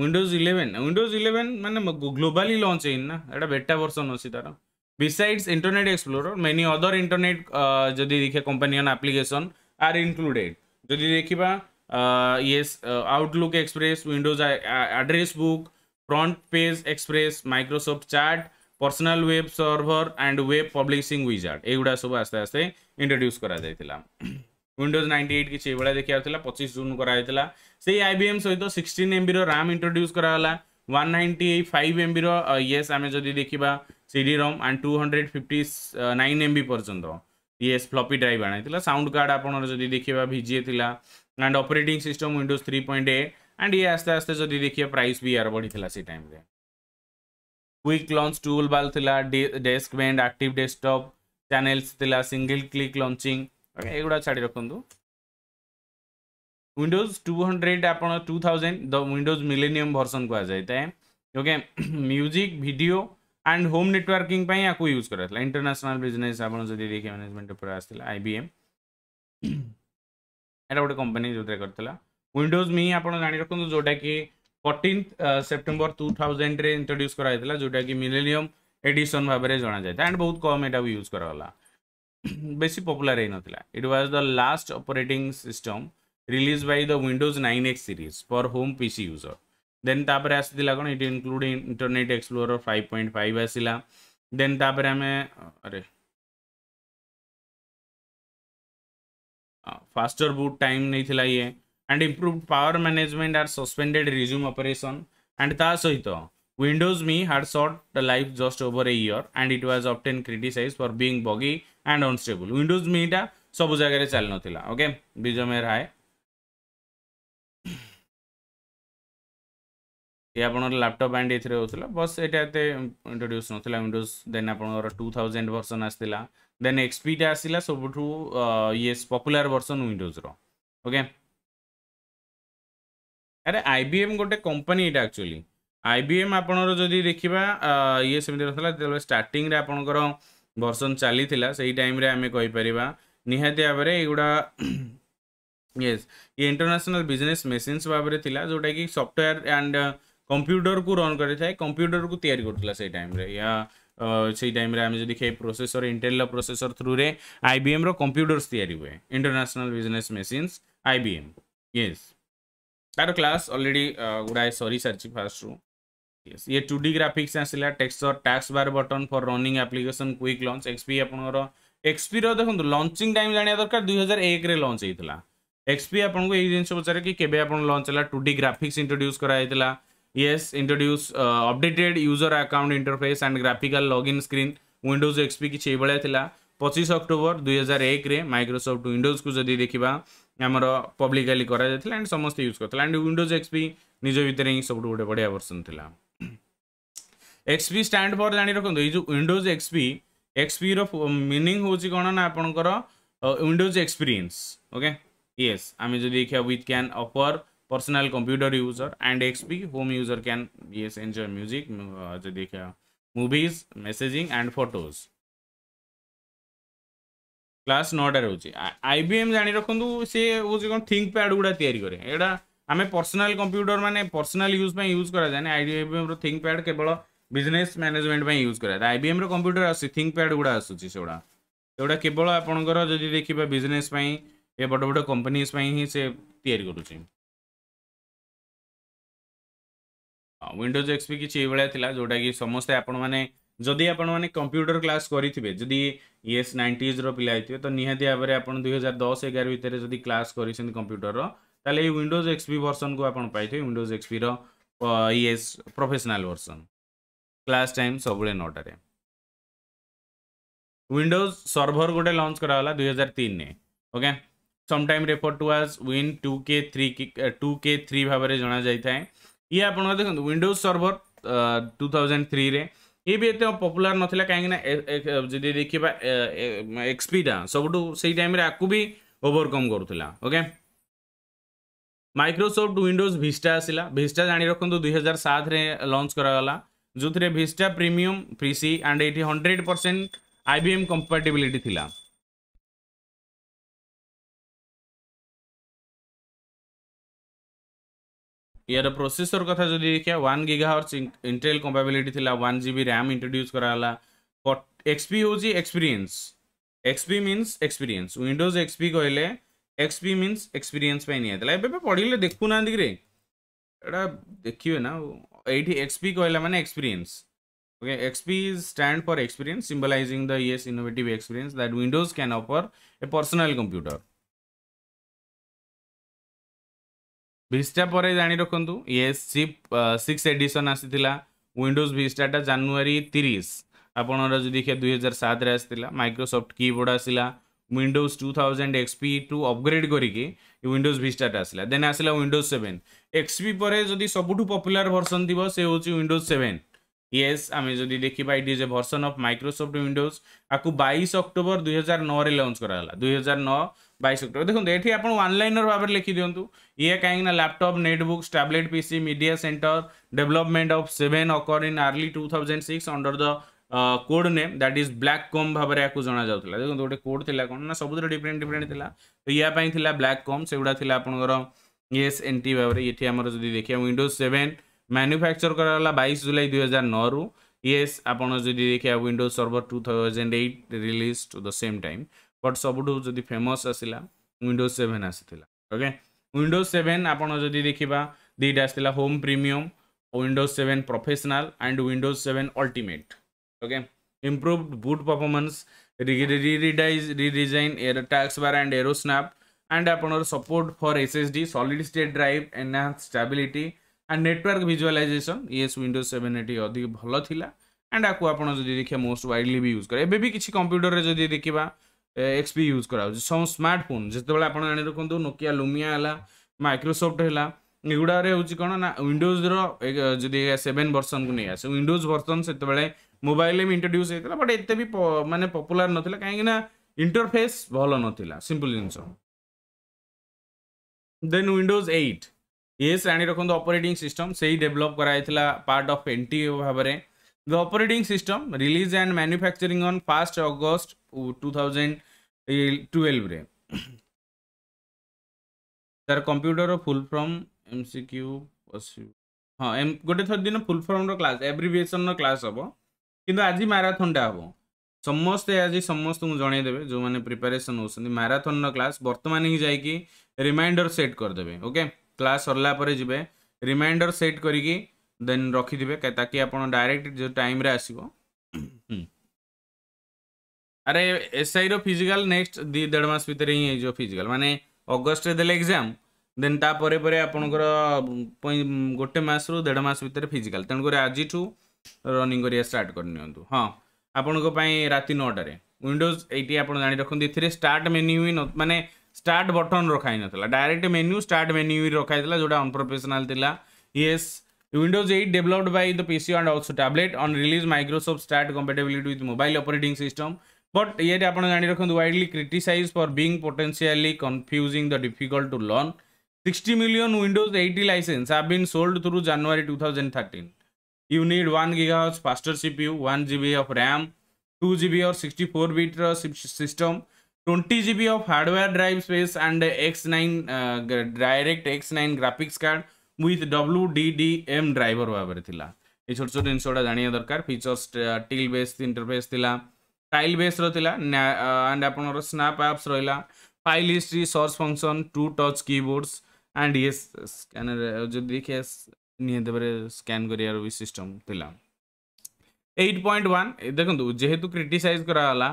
উইন্ডোজ ইলেভেন উইন্ডোজ ইলেভেন মানে গ্লোবালি লঞ্চ ହେଇନି না এটা বেটা ଭର୍ସନ୍ ଅଛି ତାର Besides Internet Explorer, many other internet jodi uh, dekhe companion application are included. jodi যদি uh, yes uh, Outlook Express, Windows Address Book, Front Page Express, Microsoft Chat, Personal Web Server and Web Publishing Wizard. এগুলা সব আস্তে আস্তে introduce করা যাইতিলা। Windows 98 কিছু এগুলা দেখিয়া হইতিলা 25 June করা হইতিলা। সেই IBM সহিত 16 MB RAM introduce করা হলা। वन नाइंटी फाइव एम विएस आम जब देखा CD ROM and two hundred fifty nine M वि पर्यटन ये फ्लपी ड्राइव आने साउंड कार्ड आपड़ी देखा भिजिए and operating system Windows three point A and ये आस्ते आस्ते जदि देखिए प्राइस भी यार बढ़ी से time quick lunch tool bar था डेस्क बैंड आक्ट डेस्कटप चेल्स सिंगल क्लिक लंचिंग एगुड़ा छाड़ रखुदूँ विंडोज टू हंड्रेड आप two thousand the Windows millennium version कहा जाए okay music video and home networking या यूज करा इंटरनेशनल बिजनेस आपड़ जब देखिए मैनेजमेंट पर आई बी एट गोटे कंपनी जो करोज मी आप जाणी रखु जोटा कि फोर्टीन सेप्टेम्बर टू थाउजेंड्रे इंट्रोड्यूस कर जोटा कि मिलेनियम एडिशन भाव में जना जाए एंड बहुत कम यहाँ यूज कराला बेसी पपुलार ना it was the last operating system released by the Windows 9X series for home PC user. Then ତାପରେ ଆସିଥିଲା କ'ଣ it include Internet Explorer five five five ଆସିଲା ଦେନ୍ ତାପରେ ଆମେ ଆରେ फास्टर बुट टाइम नहीं था ये and improve power management are suspended resume operation and ता सहित Windows Me had short the life just over a year and it was often criticize for being buggy and unstable Windows मीटा सब जगह चल ना ओके विजय मेहर हाय ଆପଣଙ୍କର आप and ଏଥିରେ ହେଉଥିଲା ବସ୍ ଏଇଟା ଏତେ इंट्रोड्यूस ନଥିଲା ୱିଣ୍ଡୋଜ୍ ଦେନ୍ ଆପଣଙ୍କର ଟୁ ଥାଉଜେଣ୍ଡ ଭର୍ସନ୍ ଆସିଥିଲା ଦେନ୍ ଏକ୍ସପିଟା ଆସିଲା ସବୁଠୁ ଇଏ पपुलार ଭର୍ସନ୍ विंडोज्र ଓକେ ଆରେ ଆଇ ବି ଏମ୍ ଗୋଟେ କମ୍ପାନୀ ଏଇଟା ଆକ୍ଚୁଆଲି ଆଇ ବି ଏମ୍ ଆପଣଙ୍କର ଯଦି ଦେଖିବା ଇଏ ସେମିତି ନଥିଲା ଯେତେବେଳେ ଷ୍ଟାର୍ଟିଂରେ ଆପଣଙ୍କର ଭର୍ସନ୍ ଚାଲିଥିଲା ସେଇ ଟାଇମ୍ରେ ଆମେ କହିପାରିବା ନିହାତି ଭାବରେ ଏଗୁଡ଼ା ୟେସ୍ ଇଏ ଇଣ୍ଟରନ୍ୟାସନାଲ୍ ବିଜନେସ୍ ମେସିନ୍ସ ଭାବରେ ଥିଲା ଯେଉଁଟାକି ସଫ୍ଟୱେୟାର୍ ଆଣ୍ଡ কম্পুটরকু ରନ୍ କରିଥାଏ କମ୍ପ୍ୟୁଟରକୁ ତିଆରି କରୁଥିଲା ସେଇ ଟାଇମ୍ରେ ଏହା ସେଇ ଟାଇମ୍ରେ ଆମେ ଯଦି ଦେଖିବା ପ୍ରୋସେସର ଇଣ୍ଟେଲର ପ୍ରୋସେସର ଥ୍ରୁରେ ଆଇବିଏମ୍ର କମ୍ପ୍ୟୁଟର୍ସ ତିଆରି ହୁଏ international business machines IBM yes ତାର କ୍ଲାସ୍ ଅଲରେଡ଼ି ଗୁଡ଼ାଏ ସରିସାରିଛି ଫାର୍ଷ୍ଟରୁ ୟେସ୍ ଇଏ ଟୁ ଡି ଗ୍ରାଫିକ୍ସ ଆସିଲା ଟେକ୍ସଚର ଟାକ୍ସ bar button for running application quick launch XP ଆପଣଙ୍କର ଏକ୍ସପିର ଦେଖନ୍ତୁ ଲଞ୍ଚିଂ ଟାଇମ୍ ଜାଣିବା ଦରକାର ଦୁଇ ହଜାର ଏକରେ ଲଞ୍ଚ ହେଇଥିଲା ଏକ୍ସପି ଆପଣଙ୍କୁ ଏଇ ଜିନିଷ ପଚାରେ କି କେବେ ଆପଣ ଲଞ୍ଚ ହେଲା ଟୁ ଡି ଗ୍ରାଫିକ୍ସ ଇଣ୍ଟ୍ରୋଡ୍ୟୁସ୍ କରାଯାଇଥିଲା Yes, introduce uh, updated user account interface and graphical login screen Windows XP की ସେଇଭଳିଆ ଥିଲା ପଚିଶ ଅକ୍ଟୋବର ଦୁଇହଜାର ଏକରେ ମାଇକ୍ରୋସଫ୍ଟ ୱିଣ୍ଡୋଜକୁ ଯଦି ଦେଖିବା ଆମର ପବ୍ଲିକାଲି କରାଯାଇଥିଲା ଆଣ୍ଡ ସମସ୍ତେ ୟୁଜ୍ କରିଥିଲା ଆଣ୍ଡ ୱିଣ୍ଡୋଜ୍ ଏକ୍ସପି ନିଜ ଭିତରେ ହିଁ ସବୁଠୁ ଗୋଟେ ବଢ଼ିଆ ଭର୍ସନ୍ ଥିଲା ଏକ୍ସପି ଷ୍ଟାଣ୍ଡ ଫର୍ ଜାଣି ରଖନ୍ତୁ ଏଇ ଯେଉଁ ୱିଣ୍ଡୋଜ୍ ଏକ୍ସପି ଏକ୍ସପିର ମିନିଂ ହେଉଛି କ'ଣ ନା ଆପଣଙ୍କର ୱିଣ୍ଡୋଜ୍ ଏକ୍ସପିରିଏନ୍ସ ଓକେ ୟେସ୍ ଆମେ ଯଦି ଦେଖିବା with can offer personal computer user and XP home user can yes enjoy music देखिए movies messaging and photos class नଅଟାରେ ହେଉଛି ଆଇ ବି ଏମ୍ ଜାଣି ରଖନ୍ତୁ ସେ ହେଉଛି କ'ଣ ଥିଙ୍କ ପ୍ୟାଡ୍ ଗୁଡ଼ା ତିଆରି କରେ ଏଇଟା ଆମେ ପର୍ସନାଲ୍ କମ୍ପ୍ୟୁଟର ମାନେ ପର୍ସନାଲ୍ ୟୁଜ୍ ପାଇଁ ୟୁଜ୍ କରାଯାଏନି ଆଇ ବି ଏମ୍ର ଥିଙ୍କ ପ୍ୟାଡ୍ କେବଳ ବିଜନେସ୍ ମ୍ୟାନେଜମେଣ୍ଟ ପାଇଁ ୟୁଜ୍ କରାଯାଏ ଆଇ ବି ଏମ୍ର କମ୍ପ୍ୟୁଟର ଆସୁଛି ଥିଙ୍କ ପ୍ୟାଡ୍ ଗୁଡ଼ା ଆସୁଛି ସେଗୁଡ଼ା ସେଗୁଡ଼ା କେବଳ ଆପଣଙ୍କର ଯଦି ଦେଖିବା ବିଜନେସ୍ ପାଇଁ ଏ ବଡ଼ ବଡ଼ କମ୍ପାନୀଜ୍ ପାଇଁ ହିଁ ସେ ତିଆରି କରୁଛି विंडोज एक्सपी कि भाया जोटा कि समस्ते आपड़ी कंप्यूटर क्लास करेंगे जदि इएस नाइंटीज रिले तो निहत भाव में आप दुईार दस एगार भर में क्लास कर कंप्यूटर तेल ये विंडोज एक्सपी भर्सन को आप विंडोज एक्सपी रएस प्रफेसनाल भर्सन क्लास टाइम सब नौटे विंडोज सर्भर गोटे लंच कराला दुई हजार तीन ओके समटाइम रेफर टू आज Win two K three two K three भाव में जना जाए ଇଏ ଆପଣଙ୍କର ଦେଖନ୍ତୁ ୱିଣ୍ଡୋଜ୍ ସର୍ଭର ଟୁ ଥାଉଜେଣ୍ଡ ଥ୍ରୀରେ ଇଏ ବି ଏତେ ପପୁଲାର ନଥିଲା କାହିଁକିନା ଯଦି ଦେଖିବା ଏକ୍ସପିଟା ସବୁଠୁ ସେଇ ଟାଇମ୍ରେ ଆକୁ ବି ଓଭରକମ୍ କରୁଥିଲା ଓକେ ମାଇକ୍ରୋସଫ୍ଟ ୱିଣ୍ଡୋଜ୍ ଭିଷ୍ଟା ଆସିଲା ଭିଷ୍ଟା ଜାଣି ରଖନ୍ତୁ ଦୁଇ ହଜାର ସାତରେ ଲଞ୍ଚ କରାଗଲା ଯେଉଁଥିରେ ଭିଷ୍ଟା ପ୍ରିମିୟମ୍ ପ୍ରିସି ଆଣ୍ଡ ଏଇଠି hundred percent I B M compatibility ଥିଲା ইয়ার প্রোসেসর কথা যদি দেখা one giga hertz Intel compatibility লা ওয়ান জিবি র্যাম ইন্ট্রোড্यूस করা হলা এক্সপি হচ্ছে experience XP means experience Windows XP কহিলে এক্সপি মিন্স এক্সপিরিয়েন্স পাই নিয়েছিল এবে পড়লে দেখু না কিরে এটা দেখবে না এইটি এক্সপি কহিলা মানে experience okay XP stand for experience symbolizing the yes innovative experience that Windows can offer a personal computer Vista ପରେ ଜାଣି ରଖନ୍ତୁ ଇଏ ସିପ୍ ସିକ୍ସ ଏଡ଼ିସନ୍ ଆସିଥିଲା ୱିଣ୍ଡୋଜ୍ ଭିସ୍ଟାଟା ଜାନୁଆରୀ ତିରିଶ ଆପଣଙ୍କର ଯଦି ଦେଖିବା ଦୁଇ ହଜାର ସାତରେ ଆସିଥିଲା ମାଇକ୍ରୋସଫ୍ଟ କିବୋର୍ଡ଼ ଆସିଲା Windows two thousand XP to upgrade କରିକି ୱିଣ୍ଡୋଜ୍ ଭିସ୍ଟାଟା ଆସିଲା ଦେନ୍ ଆସିଲା ୱିଣ୍ଡୋଜ୍ ସେଭେନ୍ ଏକ୍ସପି ପରେ ଯଦି ସବୁଠୁ ପପୁଲାର ଭର୍ସନ୍ ଥିବ ସେ ହେଉଛି ୱିଣ୍ଡୋଜ୍ ସେଭେନ୍ ୟେସ୍ ଆମେ ଯଦି ଦେଖିବା it is a version of Microsoft Windows ଆକୁ ବାଇଶ ଅକ୍ଟୋବର ଦୁଇହଜାର ନଅରେ ଲଞ୍ଚ କରାଗଲା ଦୁଇହଜାର ନଅ বাইশ অক্টোবর দেখুন এটি আপনার ওয়ানলাইনর ভাবে লিখি দিও ইয়ে কিনা laptop netbooks tablet PC media center development of seven occur in early two thousand six under the code name that is Blackcomb ভাবে এখন জনা যাওয়া দেখুন গোটে কোড লা কোণ না সবুজ ডিফরেন্ট ডিফরেন্ট লা তো ইয়া পাই লা ব্ল্যাক কোମ୍ সেগুড়া লা আপনার ইয়েস এন টি ভাবে এটি আমার যদি দেখিবা উইন্ডোজ সেভেন ম্যানুফ্যাকচর করা হলা বাইশ জুলাই দুই হাজার নু ইয়েস আপনার যদি দেখিবা Windows server two thousand eight release to the same time but ସବୁଠୁ ଯଦି ଫେମସ୍ ଆସିଲା ୱିଣ୍ଡୋଜ୍ ସେଭେନ୍ ଆସିଥିଲା ଓକେ ୱିଣ୍ଡୋଜ୍ ସେଭେନ୍ ଆପଣ ଯଦି ଦେଖିବା ଦୁଇଟା ଆସିଥିଲା home premium Windows seven professional and Windows seven ultimate okay improved boot performance re-redize redesign air tax bar and aero snap and upon support for ssd solid state drive enhanced stability and network visualization yes windows 7 ଏଠି ଅଧିକ ଭଲ ଥିଲା and ଆକୁ ଆପଣ ଯଦି ଦେଖିବା most ୱାଇଡଲି ବି use କରେ ଏବେ ବି କିଛି କମ୍ପ୍ୟୁଟରରେ ଯଦି ଦେଖିବା ଏକ୍ସପି ୟୁଜ୍ କରାହେଉଛି ସ୍ମାର୍ଟଫୋନ୍ ଯେତେବେଳେ ଆପଣ ଜାଣି ରଖନ୍ତୁ ନୋକିଆ ଲୁମିଆ ହେଲା ମାଇକ୍ରୋସଫ୍ଟ ହେଲା ଏଗୁଡ଼ାରେ ହେଉଛି କ'ଣ ନା ୱିଣ୍ଡୋଜ୍ର ଯଦି ସେଭେନ୍ ଭର୍ସନ୍କୁ ନେଇ ଆସେ ୱିଣ୍ଡୋଜ୍ ଭର୍ସନ୍ ସେତେବେଳେ ମୋବାଇଲ୍ରେ ବି ଇଣ୍ଟ୍ରୋଡ୍ୟୁସ୍ ହେଇଥିଲା ବଟ୍ ଏତେ ବି ମାନେ ପପୁଲାର ନଥିଲା କାହିଁକିନା ଇଣ୍ଟରଫେସ୍ ଭଲ ନଥିଲା ସିମ୍ପଲ୍ ଜିନିଷ ଦେନ୍ ୱିଣ୍ଡୋଜ୍ ଏଇଟ୍ ଇଏ ଜାଣି ରଖନ୍ତୁ ଅପରେଟିଂ ସିଷ୍ଟମ୍ ସେଇ ଡେଭଲପ୍ କରାଯାଇଥିଲା ପାର୍ଟ ଅଫ୍ ଏନ୍ ଭାବରେ The operating system release and manufacturing on 1st August 2012 रे ତାର କମ୍ପ୍ୟୁଟର ଫୁଲ୍ ଫର୍ମ ଏମ୍ସିକ୍ୟୁ ହଁ ଗୋଟେ ଥର ଦିନ ଫୁଲ୍ ଫର୍ମର କ୍ଲାସ୍ ଏବ୍ରିଭିଏସନ୍ର କ୍ଲାସ୍ ହେବ କିନ୍ତୁ ଆଜି ମାରାଥନ୍ଟା ହେବ ସମସ୍ତେ ଆଜି ସମସ୍ତଙ୍କୁ ଜଣେଇଦେବେ ଯେଉଁମାନେ ପ୍ରିପାରେସନ୍ ହେଉଛନ୍ତି ମାରାଥନ୍ର କ୍ଲାସ୍ ବର୍ତ୍ତମାନ ହିଁ ଯାଇକି ରିମାଇଣ୍ଡର ସେଟ୍ କରିଦେବେ ଓକେ କ୍ଲାସ୍ ସରିଲା ପରେ ଯିବେ ରିମାଇଣ୍ଡର ସେଟ୍ କରିକି ଦେନ୍ ରଖିଥିବେ ତାକି ଆପଣ ଡାଇରେକ୍ଟ ଯେଉଁ ଟାଇମ୍ରେ ଆସିବ ଆରେ ଏସ୍ଆଇର ଫିଜିକାଲ ନେକ୍ସଟ ଦୁଇ ଦେଢ଼ ମାସ ଭିତରେ ହିଁ ହେଇଯିବ ଫିଜିକାଲ ମାନେ ଅଗଷ୍ଟରେ ଦେଲେ ଏକ୍ଜାମ୍ ଦେନ୍ ତାପରେ ପରେ ଆପଣଙ୍କର ଗୋଟେ ମାସରୁ ଦେଢ଼ ମାସ ଭିତରେ ଫିଜିକାଲ ତେଣୁକରି ଆଜିଠୁ ରନିଂ କରିବା ଷ୍ଟାର୍ଟ କରିନିଅନ୍ତୁ ହଁ ଆପଣଙ୍କ ପାଇଁ ରାତି ନଅଟାରେ ୱିଣ୍ଡୋଜ୍ ଏଇଟି ଆପଣ ଜାଣି ରଖନ୍ତୁ ଏଥିରେ ଷ୍ଟାର୍ଟ ମେନ୍ୟୁ ହିଁ ମାନେ ଷ୍ଟାର୍ଟ ବଟନ୍ ରଖା ହେଇନଥିଲା ଡାଇରେକ୍ଟ ମେନ୍ୟୁ ଷ୍ଟାର୍ଟ ମେନ୍ୟୁ ରଖା ହେଇଥିଲା ଯେଉଁଟା ଅନପ୍ରଫେସନାଲ୍ ଥିଲା yes Windows 8 developed by the PC and also tablet on release Microsoft start compatibility with mobile operating system. But yet upon ଜାଣି widely criticized for being potentially confusing the difficult to learn. 60 million Windows 80 license have been sold through January 2013. You need 1 GHz faster CPU, 1 GB of RAM, 2 GB or 64 bit uh, system, 20 GB of hardware drive space and X9 uh, direct X9 graphics card with W D D M driver ଭାବରେ ଥିଲା ଏ ଛୋଟ ଛୋଟ ଜିନିଷ ଗୁଡ଼ା ଜାଣିବା ଦରକାର features tile base interface ଥିଲା ଟାଇଲ୍ ବେସ୍ର ଥିଲା ଆଣ୍ଡ ଆପଣଙ୍କର ସ୍ନାପ୍ ଆପ୍ସ ରହିଲା file history search function to touch keyboards and ଇଏ ସ୍କାନର ଯଦି ଦେଖିବା ନିହାତି ଭାବରେ ସ୍କାନ୍ କରିବାର ବି ସିଷ୍ଟମ୍ ଥିଲା ଏଇଟ୍ ପଏଣ୍ଟ ୱାନ୍ ଦେଖନ୍ତୁ ଯେହେତୁ କ୍ରିଟିସାଇଜ୍ କରାଗଲା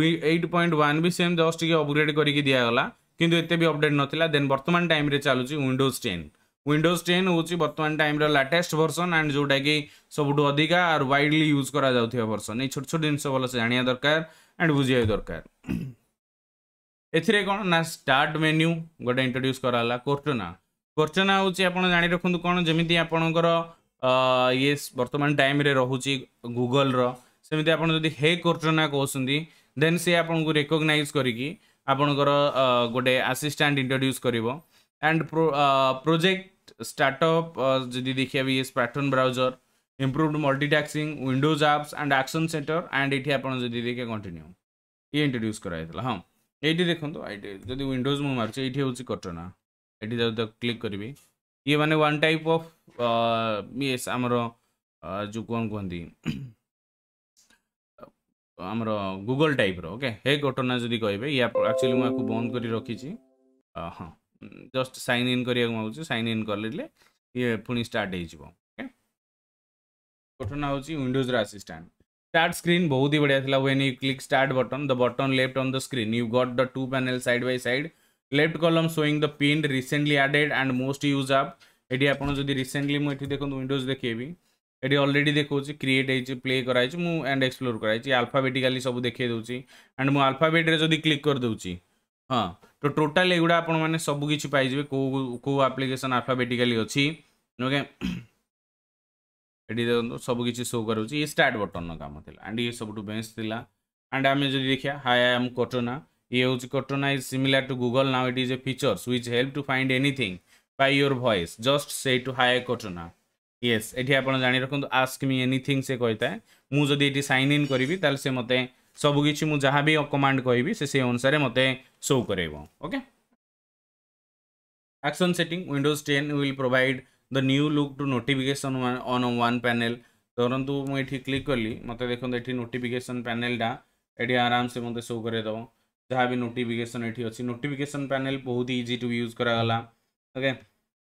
ଏଇଟ୍ ପଏଣ୍ଟ ୱାନ୍ ବି ସେମ୍ ଜଷ୍ଟ ଟିକେ ଅପଗ୍ରେଡ଼ କରିକି ଦିଆଗଲା କିନ୍ତୁ ଏତେ ବି ଅପଡ଼େଟ୍ ନଥିଲା ଦେନ୍ ବର୍ତ୍ତମାନ ଟାଇମ୍ରେ ଚାଲୁଛି ୱିଣ୍ଡୋଜ୍ ଟେନ୍ ୱିଣ୍ଡୋଜ୍ ଟେନ୍ ହେଉଛି ବର୍ତ୍ତମାନ ଟାଇମ୍ର ଲାଟେଷ୍ଟ ଭର୍ସନ୍ ଆଣ୍ଡ ଯେଉଁଟାକି ସବୁଠୁ ଅଧିକା ଆର୍ ୱାଇଡ଼ଲି ୟୁଜ୍ କରାଯାଉଥିବା ଭର୍ସନ୍ ଏଇ ଛୋଟ ଛୋଟ ଜିନିଷ ଭଲସେ ଜାଣିବା ଦରକାର ଆଣ୍ଡ ବୁଝିବା ଦରକାର ଏଥିରେ କ'ଣ ନା ଷ୍ଟାର୍ଟ ମେନ୍ୟୁ ଗୋଟେ ଇଣ୍ଟ୍ରୋଡ୍ୟୁସ୍ କରାହେଲା କୋର୍ଟନା କୋର୍ଟୋନା ହେଉଛି ଆପଣ ଜାଣି ରଖନ୍ତୁ କ'ଣ ଯେମିତି ଆପଣଙ୍କର ଇଏ ବର୍ତ୍ତମାନ ଟାଇମ୍ରେ ରହୁଛି ଗୁଗଲ୍ର ସେମିତି ଆପଣ ଯଦି ହେ କୋର୍ଟନା କହୁଛନ୍ତି ଦେନ୍ ସେ ଆପଣଙ୍କୁ ରେକଗ୍ନାଇଜ୍ କରିକି ଆପଣଙ୍କର ଗୋଟେ ଆସିଷ୍ଟାଣ୍ଟ ଇଣ୍ଟ୍ରୋଡ୍ୟୁସ୍ କରିବ एंड प्रोजेक्ट स्टार्टअप जी देखिए भी इस pattern browser improved multitasking Windows apps and action center and ये आप देखिए कंटिन्यू ये इंट्रोड्यूस कर हाँ ये देखो जो विंडोज मुझे ये हूँ कटना ये क्लिक करी ये मैंने वन टाइप अफ ये आमर जो कौन कहते आमर गुगल टाइप ओके हे घटना जदि कहे ये एक्चुअली मुझे बंद कर रखी हाँ जस्ट साइन इन କରିବାକୁ ମାଗୁଛି ସାଇନ୍ ଇନ୍ କରିଲେ ଇଏ ପୁଣି ଷ୍ଟାର୍ଟ ହେଇଯିବ ଓକେ ଘଟଣା ହେଉଛି ୱିଣ୍ଡୋଜର ଆସିଷ୍ଟାଣ୍ଟ ଷ୍ଟାର୍ଟ ସ୍କ୍ରିନ୍ ବହୁତ ହି ବଢ଼ିଆ ଥିଲା when you click start button the button left on the screen you got the two panel side by side left column showing the pin recently added and most use app ଏଠି ଆପଣ ଯଦି recently ମୁଁ ଏଠି ଦେଖନ୍ତୁ Windows ଦେଖେଇବି ଏଠି already ଦେଖାଉଛି create ହେଇଛି ପ୍ଲେ କରାହେଇଛି ମୁଁ ଆଣ୍ଡ ଏକ୍ସପ୍ଲୋର୍ କରାହେଇଛି ଆଲଫାବେଟିକାଲି ସବୁ ଦେଖେଇ ଦେଉଛି ଆଣ୍ଡ ମୁଁ ଆଲଫାବେଟ୍ରେ ଯଦି କ୍ଲିକ୍ କରିଦେଉଛି ହଁ তো ଟୋଟାଲ୍ ଏଗୁଡ଼ା ଆପଣମାନେ ସବୁ କିଛି ପାଇଯିବେ କେଉଁ କେଉଁ ଆପ୍ଲିକେସନ୍ ଆଲଫାବେଟିକାଲି ଅଛି ଓକେ ଏଠି ଦେଖନ୍ତୁ ସବୁ କିଛି ଶୋ କରୁଛି ଇଏ ଷ୍ଟାର୍ଟ ବଟନ୍ର କାମ ଥିଲା ଆଣ୍ଡ ଇଏ ସବୁଠୁ ବେଷ୍ଟ ଥିଲା ଆଣ୍ଡ ଆମେ ଯଦି ଦେଖିବା ହାଇ ଆଇ ଆମ୍ କଟୋନା ଇଏ ହେଉଛି Cortana is similar to Google now it is a features which help to find anything by your voice just say to hi I Cortana yes ଏଠି ଆପଣ ଜାଣି ରଖନ୍ତୁ ଆସ୍କ ମି ଏନିଥିଙ୍ଗ ସେ କହିଥାଏ ମୁଁ ଯଦି ଏଠି ସାଇନ୍ ଇନ୍ କରିବି ତାହେଲେ ସେ ମୋତେ सबकि कमाण कह से अनुसार मत शो कर okay action setting Windows ten will provide the new look to notification on one panel धरतु मुझे क्लिक कली मत देखो ये नोटिफिकेशन पैनलटा ये आराम से मतलब शो करदेव जहाँ भी नोटिफिकेशन ये अच्छी नोटिफिकेशन पैनल बहुत इजी टू यूज करागला ओके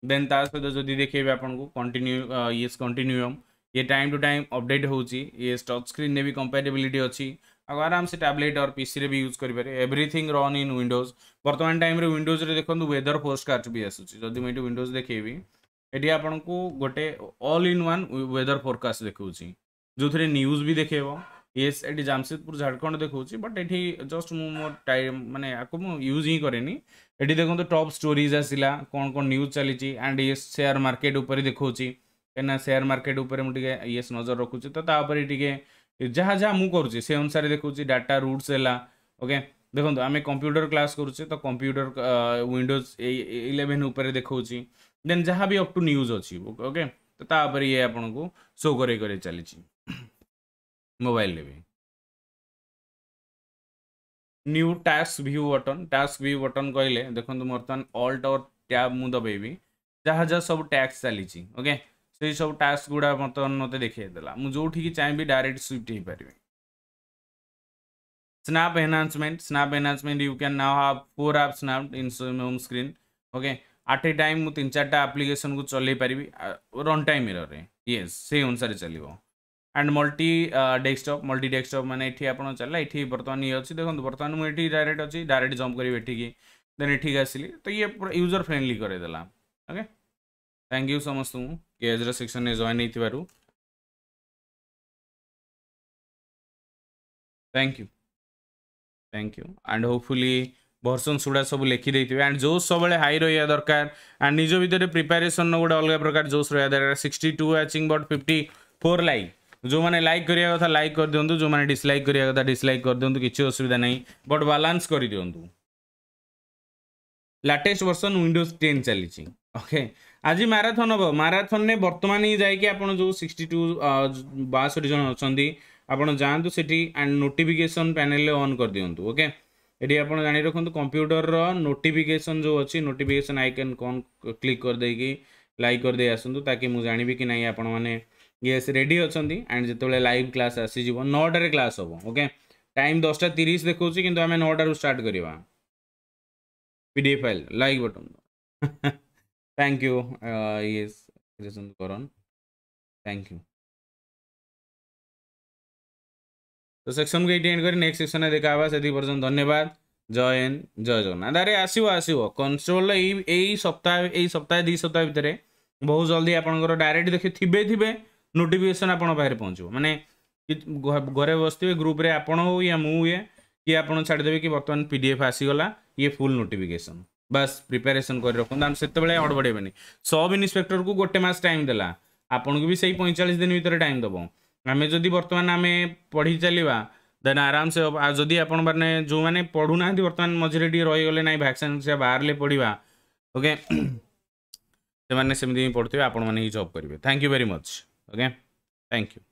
देन सहित जो देखिए आपको कंटिन्यू ये कंटिन्यूम ये टाइम टू टाइम अपडेट हो टच स्क्रीन ने भी कंपेटेबिलिटी अच्छी आराम से टैबलेट और पीसी भी यूज पारे एव्रीथिंग रन इन विंडोज बर्तमान टाइम विंडोज रे देखो वेदर कार्ड भी आसूसी जब मुझे विंडोज देखेबी ये आपको गोटे all in one weather forecast देखौची जो थे न्यूज भी देखेब ये ये जमशेदपुर झारखंड देखौची बट ये जस्ट मो टाइम मैंने यूज ही कैनि ये देखो तो टप स्टोरीज आसा कौन कौन न्यूज चली एंड ये सेयार मार्केट उपर देखौची कहीं सेयार मार्केट उपर मुझे ये नजर रखुचे तो तापर ଯାହା ଯାହା ମୁଁ କରୁଛି ସେ ଅନୁସାରେ ଦେଖାଉଛି ଡାଟା ରୁଟ୍ସ ହେଲା ଓକେ ଦେଖନ୍ତୁ ଆମେ କମ୍ପ୍ୟୁଟର କ୍ଲାସ୍ କରୁଛେ ତ କମ୍ପ୍ୟୁଟର ୱିଣ୍ଡୋଜ ଇଲେଭେନ୍ ଉପରେ ଦେଖାଉଛି ଦେନ୍ ଯାହା ବି ଅପ୍ ଟୁ ନ୍ୟୁଜ୍ ଅଛି ଓକେ ତ ତାପରେ ଇଏ ଆପଣଙ୍କୁ ଶୋ କରେଇ କରେଇ ଚାଲିଛି ମୋବାଇଲରେ ବି new task view button task view button କହିଲେ ଦେଖନ୍ତୁ ବର୍ତ୍ତମାନ ଅଲ୍ଟ ଅର୍ ଟ୍ୟାବ୍ ମୁଁ ଦବେଇବି ଯାହା ଯାହା ସବୁ ଟ୍ୟାକ୍ସ ଚାଲିଛି ଓକେ से सब टास्क गुड़ा बर्तमान मत देखला मुझे चाहे डायरेक्ट स्विफ्ट हो पारे snap enhancement snap enhancement you क्या नाव हाव फोर आप snap in home screen okay आठ ए टाइम मुझे तीन चार्टा आप्लिकेसन को चल पारि रन टाइम इरर ये से अनुसार चलो and multi desktop multi desktop मैंने ये आपड़ चलना ये बर्तमान ये अच्छी देखो बर्तमान मुझे ये डायरेक्ट अच्छी डायरेक्ट जम्प करी एटी देन ये आसली तो ये पूरा यूजर फ्रेंडली करदेला ओके थैंक यू समस्त को केज र सेक्सन जु thank you thank you and hopefully version सब सबै लेखिदिनु एंड जोस सबैले हाई दरकार एंड निज भित्र प्रिपेारेसन र गुडा अलगा प्रकार जो sixty two watching but fifty four कर लदिँदो जो कर गरिदिन्छु कि असुविधा नै बट बालास गरिदिनु लाटेस्ट भर्सन टेन ओके ଆଜି ମାରାଥନ୍ ହେବ ମାରାଥନ୍ରେ ବର୍ତ୍ତମାନ ହିଁ ଯାଇକି ଆପଣ ଯେଉଁ ସିକ୍ସଟି ଟୁ ବାଷଠି ଜଣ ଅଛନ୍ତି ଆପଣ ଯାଆନ୍ତୁ ସେଠି ଆଣ୍ଡ ନୋଟିଫିକେସନ୍ ପ୍ୟାନେଲ୍ରେ ଅନ୍ କରିଦିଅନ୍ତୁ ଓକେ ଏଠି ଆପଣ ଜାଣି ରଖନ୍ତୁ କମ୍ପ୍ୟୁଟରର ନୋଟିଫିକେସନ୍ ଯେଉଁ ଅଛି ନୋଟିଫିକେସନ୍ ଆଇକନ୍ କ'ଣ କ୍ଲିକ୍ କରିଦେଇକି ଲାଇକ୍ କରିଦେଇ ଆସନ୍ତୁ ତାକି ମୁଁ ଜାଣିବି କି ନାହିଁ ଆପଣମାନେ ୟେସ୍ ରେଡ଼ି ଅଛନ୍ତି ଆଣ୍ଡ ଯେତେବେଳେ ଲାଇଭ୍ କ୍ଲାସ୍ ଆସିଯିବ ନଅଟାରେ କ୍ଲାସ୍ ହେବ ଓକେ ଟାଇମ୍ ଦଶଟା ତିରିଶ ଦେଖାଉଛି କିନ୍ତୁ ଆମେ ନଅଟାରୁ ଷ୍ଟାର୍ଟ କରିବା P D F file like button thank you uh, yes Krishnan Goron thank you तो सेक्शन को ये कर नेक्स्ट सेक्शन में देखा से पर्यटन धन्यवाद जय हिंद जय जगन्नाथ अरे आसो आसो कंट्रोल यही सप्ताह यही सप्ताह दुई सप्ताह भितर बहुत जल्दी आपंकर डायरेक्ट देखे थे थे नोटिफिकेसन आप पहुँच मैंने घरे बसते ग्रुप रे आपण हो या मु हुए किए आप छाड़देवे कि बर्तमान पी डी एफ आसीगला ये फुल नोटिफिकेसन बस प्रिपेरेसन कर आम से अड़ बढ़े सब इन्स्पेक्टर को गोटे मस टाइम देपण को भी सही पैंचाश दिन भितर टाइम दब आम जब बर्तमान आम पढ़ी चलिया देन आराम से जदि आपने जो मैंने ना बर्तमान मझे रहीगले ना भैक्सीन से बाहर पढ़ा ओके से पढ़ु आप जब करेंगे thank you very much okay thank you